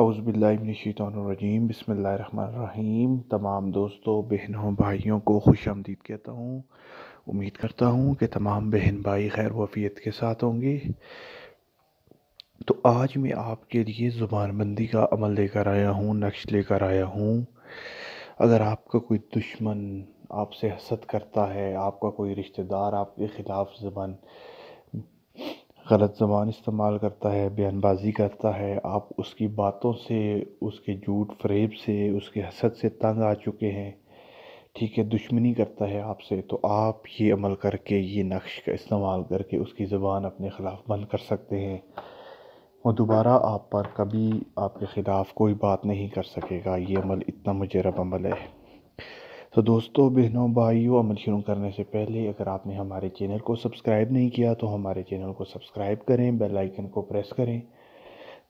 अज़बिल्लिनशीतरजीम बसमीम तमाम दोस्तों बहनों भाइयों को खुश आमदीद कहता हूँ उम्मीद करता हूँ कि तमाम बहन भाई खैर वफ़ीत के साथ होंगे तो आज मैं आपके लिए ज़ुबानबंदी का अमल लेकर आया हूँ नक्श लेकर आया हूँ अगर आपका कोई दुश्मन आपसे हसद करता है आपका कोई रिश्तेदार आपके ख़िलाफ़ ज़ुबान गलत ज़बान इस्तेमाल करता है बयानबाज़ी करता है आप उसकी बातों से उसके झूठ फ़रेब से उसके हसद से तंग आ चुके हैं ठीक है दुश्मनी करता है आपसे तो आप ये अमल करके ये नक्श का इस्तेमाल करके उसकी ज़बान अपने ख़िलाफ़ बंद कर सकते हैं वो दोबारा आप पर कभी आपके ख़िलाफ़ कोई बात नहीं कर सकेगा ये अमल इतना मुजरब अमल है तो दोस्तों बहनों भाइयों अमल शुरू करने से पहले अगर आपने हमारे चैनल को सब्सक्राइब नहीं किया तो हमारे चैनल को सब्सक्राइब करें बेल आइकन को प्रेस करें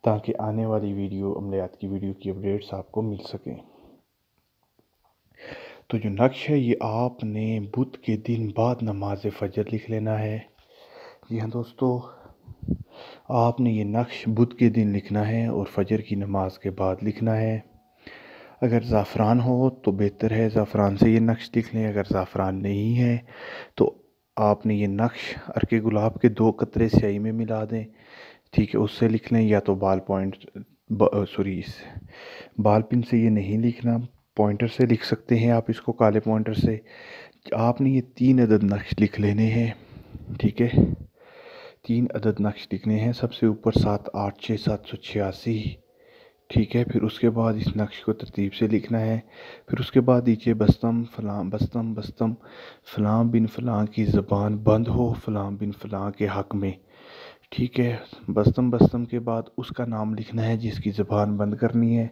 ताकि आने वाली वीडियो अमलियात की वीडियो की अपडेट्स आपको मिल सकें तो जो नक्श है ये आपने बुध के दिन बाद नमाज फजर लिख लेना है जी हाँ दोस्तों आपने ये नक्श बुध के दिन लिखना है और फजर की नमाज के बाद लिखना है अगर ज़ाफ़रान हो तो बेहतर है ज़ाफ़रान से ये नक्श लिख लें अगर ज़ाफ़रान नहीं है तो आपने ये नक्श अरके गुलाब के दो कतरे स्याही में मिला दें ठीक है उससे लिख लें या तो बाल पॉइंट सॉरी बाल पिन से ये नहीं लिखना पॉइंटर से लिख सकते हैं आप इसको काले पॉइंटर से आपने ये तीन अदद नक्श लिख लेने हैं ठीक है तीन अदद नक्श लिखने हैं सबसे ऊपर सात आठ छः सात सौ छियासी ठीक है फिर उसके बाद इस नक्श को तरतीब से लिखना है फिर उसके बाद नीचे बस्तम फ़लाँ बस्तम बस्तम फ़लाँ बिन फ़लाँ की ज़बान बंद हो फ़लाँ बिन फ़लाँ के हक़ में ठीक है बस्तम बस्तम के बाद उसका नाम लिखना है जिसकी ज़बान बंद करनी है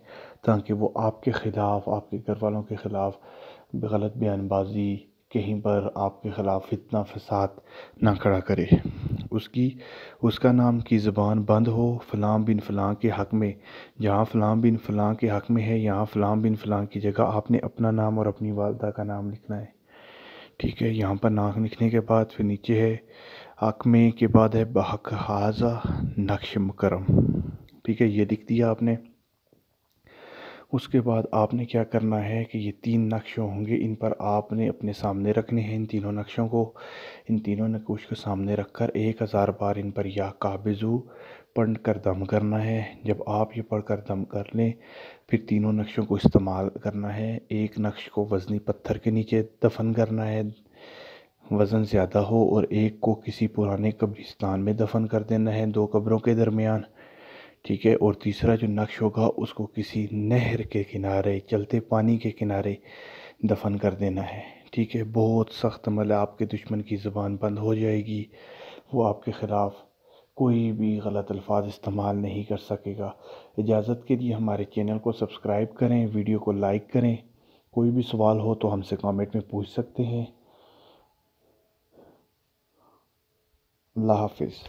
ताकि वो आपके ख़िलाफ़ आपके घर वालों के ख़िलाफ़ गलत बयानबाजी कहीं पर आपके ख़िलाफ़ इतना फसाद ना खड़ा करे उसकी उसका नाम की ज़बान बंद हो फ़लाम बिन फ़लाँ के हक़ में जहाँ फ़लाँ बिन फ़लाँ के हक़ में है यहाँ फ़लाम बिन फ़लाँ की जगह आपने अपना नाम और अपनी वालदा का नाम लिखना है ठीक है यहाँ पर नाक लिखने के बाद फिर नीचे है हक़ में के बाद है बहक हाजा नक्श करम ठीक है ये लिख दिया आपने उसके बाद आपने क्या करना है कि ये तीन नक्शे होंगे इन पर आपने अपने सामने रखने हैं इन तीनों नक्शों को इन तीनों नक्श को सामने रखकर एक हज़ार बार इन पर या काबिजू पढ़ कर दम करना है जब आप ये पढ़ कर दम कर लें फिर तीनों नक्शों को इस्तेमाल करना है एक नक्श को वज़नी पत्थर के नीचे दफन करना है वज़न ज़्यादा हो और एक को किसी पुराने कब्रिस्तान में दफन कर देना है दो कब्रों के दरमियान ठीक है और तीसरा जो नक्श होगा उसको किसी नहर के किनारे चलते पानी के किनारे दफन कर देना है ठीक है बहुत सख्त मतलब आपके दुश्मन की ज़ुबान बंद हो जाएगी वो आपके ख़िलाफ़ कोई भी गलत अल्फाज इस्तेमाल नहीं कर सकेगा इजाज़त के लिए हमारे चैनल को सब्सक्राइब करें वीडियो को लाइक करें कोई भी सवाल हो तो हमसे कमेंट में पूछ सकते हैं अल्लाह हाफिज़